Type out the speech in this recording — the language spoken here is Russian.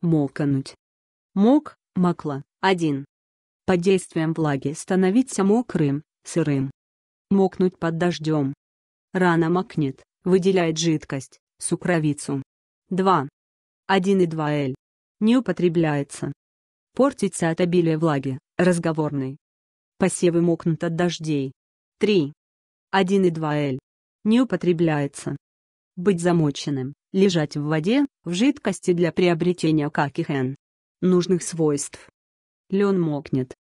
Мокануть. Мок, макла, один. Под действием влаги становиться мокрым, сырым. Мокнуть под дождем. Рана мокнет, выделяет жидкость, сукровицу. 2. 1 и 2 л. Не употребляется. Портится от обилия влаги, разговорный. Посевы мокнут от дождей. 3. 1 и 2 л. Не употребляется быть замоченным, лежать в воде, в жидкости для приобретения каких-н нужных свойств. Лен мокнет,